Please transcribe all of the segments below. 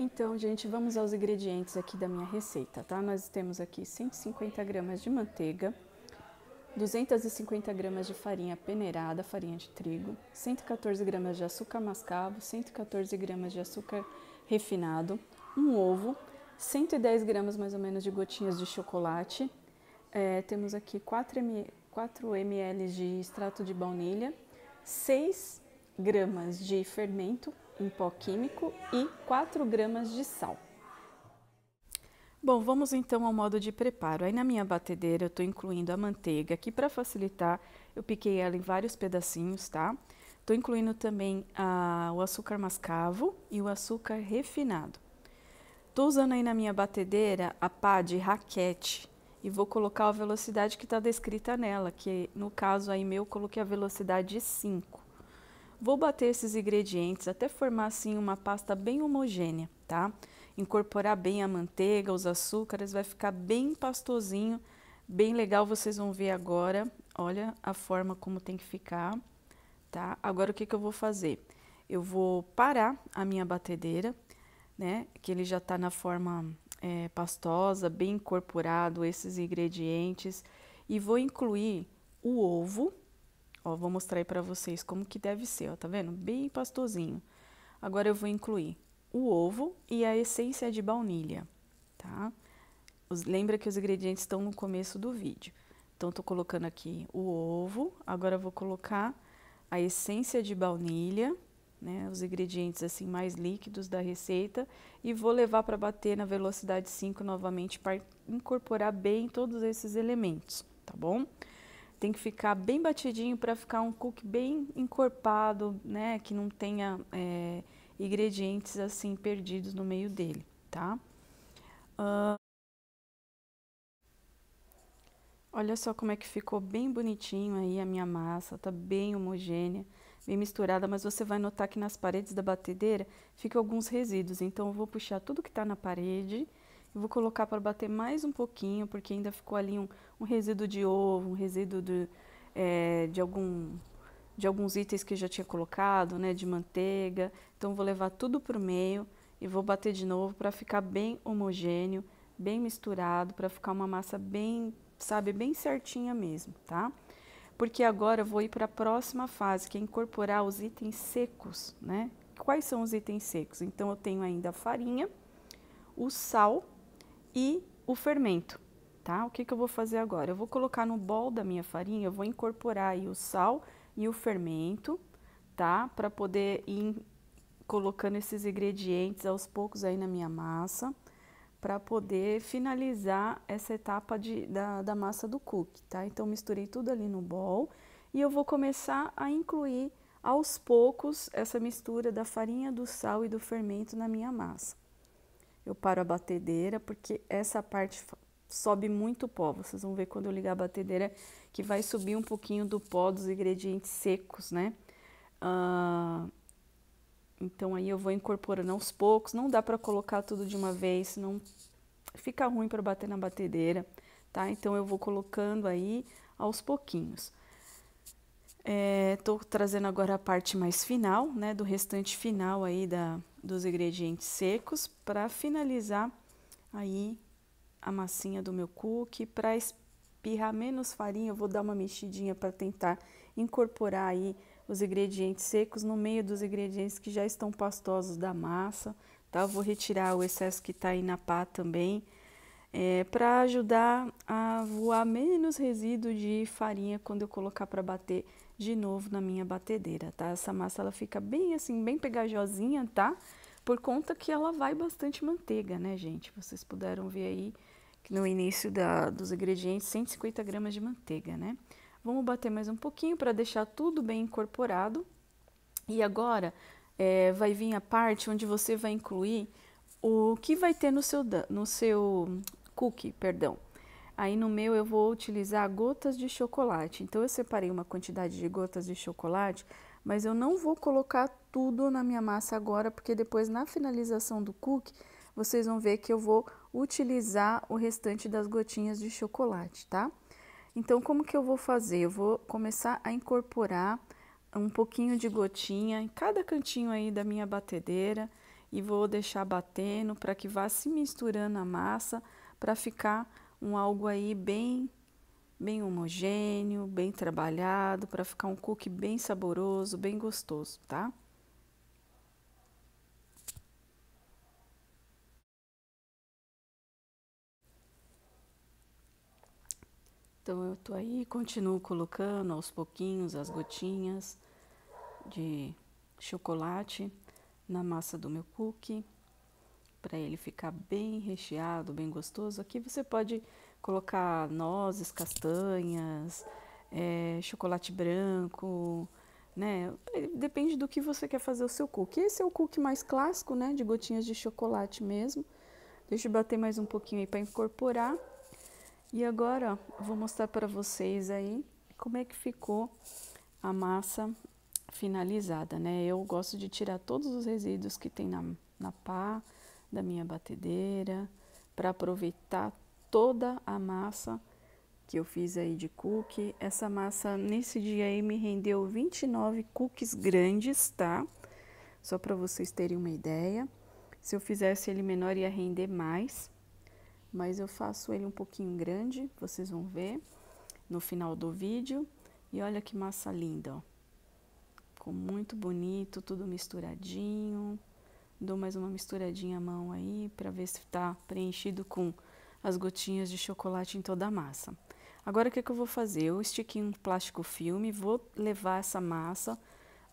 Então, gente, vamos aos ingredientes aqui da minha receita, tá? Nós temos aqui 150 gramas de manteiga, 250 gramas de farinha peneirada, farinha de trigo, 114 gramas de açúcar mascavo, 114 gramas de açúcar refinado, um ovo, 110 gramas mais ou menos de gotinhas de chocolate, é, temos aqui 4 ml, 4 ml de extrato de baunilha, 6 gramas de fermento, um pó químico e 4 gramas de sal. Bom, vamos então ao modo de preparo. Aí na minha batedeira eu estou incluindo a manteiga, que para facilitar eu piquei ela em vários pedacinhos, tá? Estou incluindo também a, o açúcar mascavo e o açúcar refinado. Estou usando aí na minha batedeira a pá de raquete e vou colocar a velocidade que está descrita nela, que no caso aí meu eu coloquei a velocidade 5. Vou bater esses ingredientes até formar assim uma pasta bem homogênea, tá? Incorporar bem a manteiga, os açúcares, vai ficar bem pastosinho, bem legal. Vocês vão ver agora, olha a forma como tem que ficar, tá? Agora o que, que eu vou fazer? Eu vou parar a minha batedeira, né? Que ele já tá na forma é, pastosa, bem incorporado esses ingredientes. E vou incluir o ovo, Ó, vou mostrar aí para vocês como que deve ser, ó, tá vendo? Bem pastosinho. Agora eu vou incluir o ovo e a essência de baunilha, tá? Os, lembra que os ingredientes estão no começo do vídeo. Então, tô colocando aqui o ovo, agora vou colocar a essência de baunilha, né, os ingredientes assim mais líquidos da receita e vou levar para bater na velocidade 5 novamente para incorporar bem todos esses elementos, tá bom? Tem que ficar bem batidinho para ficar um cookie bem encorpado, né? Que não tenha é, ingredientes assim perdidos no meio dele, tá? Uh... Olha só como é que ficou bem bonitinho aí a minha massa, tá bem homogênea, bem misturada, mas você vai notar que nas paredes da batedeira fica alguns resíduos, então eu vou puxar tudo que tá na parede eu vou colocar para bater mais um pouquinho, porque ainda ficou ali um, um resíduo de ovo, um resíduo de, é, de, algum, de alguns itens que eu já tinha colocado, né, de manteiga. Então, vou levar tudo para o meio e vou bater de novo para ficar bem homogêneo, bem misturado, para ficar uma massa bem, sabe, bem certinha mesmo, tá? Porque agora eu vou ir para a próxima fase, que é incorporar os itens secos, né? Quais são os itens secos? Então, eu tenho ainda a farinha, o sal, e o fermento, tá? O que, que eu vou fazer agora? Eu vou colocar no bol da minha farinha, eu vou incorporar aí o sal e o fermento, tá? Para poder ir colocando esses ingredientes aos poucos aí na minha massa, para poder finalizar essa etapa de, da, da massa do cookie, tá? Então, misturei tudo ali no bol e eu vou começar a incluir aos poucos essa mistura da farinha, do sal e do fermento na minha massa eu paro a batedeira, porque essa parte sobe muito o pó. Vocês vão ver quando eu ligar a batedeira que vai subir um pouquinho do pó dos ingredientes secos, né? Ah, então aí eu vou incorporando aos poucos. Não dá para colocar tudo de uma vez, senão fica ruim para bater na batedeira, tá? Então eu vou colocando aí aos pouquinhos. Estou é, trazendo agora a parte mais final, né? Do restante final aí da, dos ingredientes secos para finalizar aí a massinha do meu cookie. Para espirrar menos farinha, eu vou dar uma mexidinha para tentar incorporar aí os ingredientes secos no meio dos ingredientes que já estão pastosos da massa, tá? Eu vou retirar o excesso que está aí na pá também, é, para ajudar a voar menos resíduo de farinha quando eu colocar para bater de novo na minha batedeira, tá? Essa massa ela fica bem assim, bem pegajosinha, tá? Por conta que ela vai bastante manteiga, né, gente? Vocês puderam ver aí que no início da, dos ingredientes 150 gramas de manteiga, né? Vamos bater mais um pouquinho para deixar tudo bem incorporado. E agora é, vai vir a parte onde você vai incluir o que vai ter no seu, no seu cookie, perdão. Aí no meu eu vou utilizar gotas de chocolate. Então eu separei uma quantidade de gotas de chocolate, mas eu não vou colocar tudo na minha massa agora, porque depois na finalização do cookie, vocês vão ver que eu vou utilizar o restante das gotinhas de chocolate, tá? Então como que eu vou fazer? Eu vou começar a incorporar um pouquinho de gotinha em cada cantinho aí da minha batedeira e vou deixar batendo para que vá se misturando a massa para ficar um algo aí bem bem homogêneo, bem trabalhado, para ficar um cookie bem saboroso, bem gostoso, tá? Então eu tô aí, continuo colocando aos pouquinhos as gotinhas de chocolate na massa do meu cookie para ele ficar bem recheado, bem gostoso. Aqui você pode colocar nozes, castanhas, é, chocolate branco, né? Depende do que você quer fazer o seu cookie. Esse é o cookie mais clássico, né? De gotinhas de chocolate mesmo. Deixa eu bater mais um pouquinho aí para incorporar. E agora, ó, vou mostrar para vocês aí como é que ficou a massa finalizada, né? Eu gosto de tirar todos os resíduos que tem na, na pá, da minha batedeira para aproveitar toda a massa que eu fiz aí de cookie. Essa massa nesse dia aí me rendeu 29 cookies grandes, tá? Só para vocês terem uma ideia. Se eu fizesse ele menor ia render mais, mas eu faço ele um pouquinho grande, vocês vão ver no final do vídeo. E olha que massa linda, ó. Ficou muito bonito, tudo misturadinho. Dou mais uma misturadinha à mão aí para ver se está preenchido com as gotinhas de chocolate em toda a massa. Agora o que, que eu vou fazer? Eu estiquei um plástico filme, vou levar essa massa,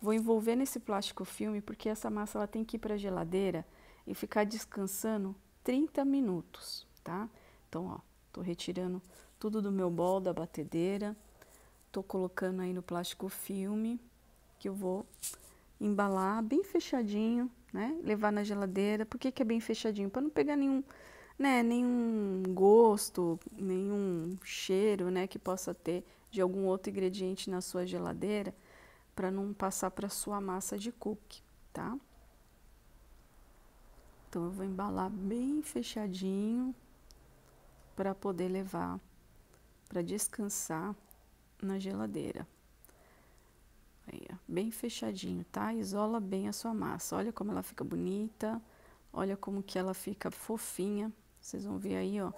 vou envolver nesse plástico filme porque essa massa ela tem que ir para a geladeira e ficar descansando 30 minutos, tá? Então, ó, tô retirando tudo do meu bol da batedeira, tô colocando aí no plástico filme que eu vou embalar bem fechadinho né? Levar na geladeira. Por que, que é bem fechadinho? Para não pegar nenhum, né, nenhum gosto, nenhum cheiro, né, que possa ter de algum outro ingrediente na sua geladeira, para não passar para sua massa de cookie, tá? Então eu vou embalar bem fechadinho para poder levar para descansar na geladeira. Aí, ó, bem fechadinho, tá? Isola bem a sua massa. Olha como ela fica bonita. Olha como que ela fica fofinha. Vocês vão ver aí, ó.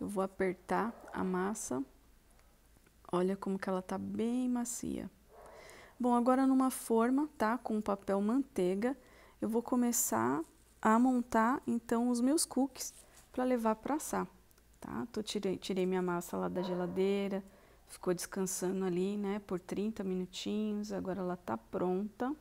Eu vou apertar a massa. Olha como que ela tá bem macia. Bom, agora numa forma, tá? Com papel manteiga, eu vou começar a montar, então, os meus cookies para levar para assar, tá? Tô, tirei, tirei minha massa lá da geladeira, Ficou descansando ali, né, por 30 minutinhos. Agora ela tá pronta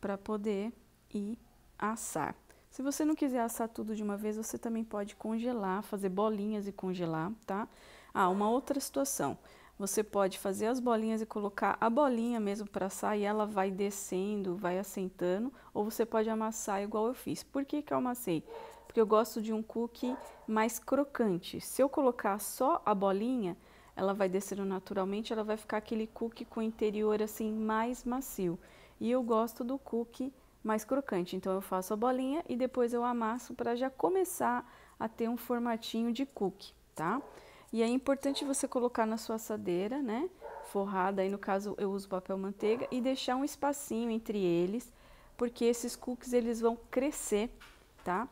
para poder ir assar. Se você não quiser assar tudo de uma vez, você também pode congelar, fazer bolinhas e congelar, tá? Ah, uma outra situação. Você pode fazer as bolinhas e colocar a bolinha mesmo para assar e ela vai descendo, vai assentando, ou você pode amassar igual eu fiz. Por que que eu amassei? Porque eu gosto de um cookie mais crocante. Se eu colocar só a bolinha, ela vai descendo naturalmente, ela vai ficar aquele cookie com o interior assim mais macio. E eu gosto do cookie mais crocante, então eu faço a bolinha e depois eu amasso para já começar a ter um formatinho de cookie, tá? E é importante você colocar na sua assadeira, né? Forrada, aí no caso eu uso papel manteiga e deixar um espacinho entre eles, porque esses cookies eles vão crescer, tá?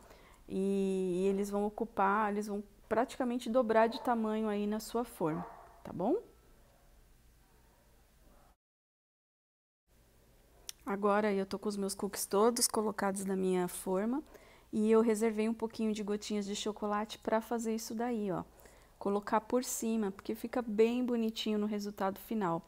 E, e eles vão ocupar, eles vão praticamente dobrar de tamanho aí na sua forma tá bom? Agora eu tô com os meus cookies todos colocados na minha forma e eu reservei um pouquinho de gotinhas de chocolate para fazer isso daí, ó. Colocar por cima, porque fica bem bonitinho no resultado final.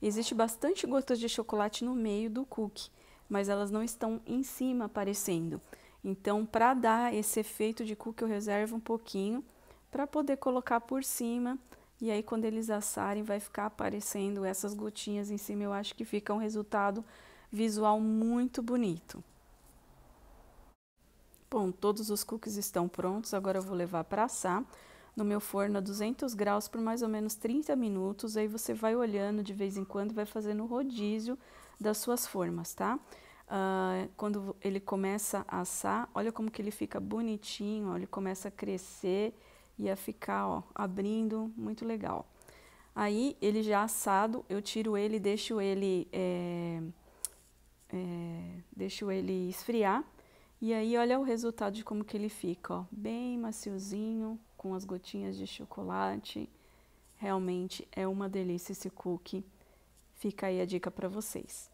Existe bastante gotas de chocolate no meio do cookie, mas elas não estão em cima aparecendo. Então, para dar esse efeito de cookie, eu reservo um pouquinho para poder colocar por cima e aí, quando eles assarem, vai ficar aparecendo essas gotinhas em cima. Eu acho que fica um resultado visual muito bonito. Bom, todos os cookies estão prontos. Agora eu vou levar para assar no meu forno a 200 graus por mais ou menos 30 minutos. Aí você vai olhando de vez em quando, vai fazendo o rodízio das suas formas, tá? Uh, quando ele começa a assar, olha como que ele fica bonitinho, ó, ele começa a crescer ia ficar ó, abrindo, muito legal. Aí ele já assado, eu tiro ele, deixo ele, é, é, deixo ele esfriar. E aí olha o resultado de como que ele fica, ó, bem maciozinho, com as gotinhas de chocolate. Realmente é uma delícia esse cookie. Fica aí a dica para vocês.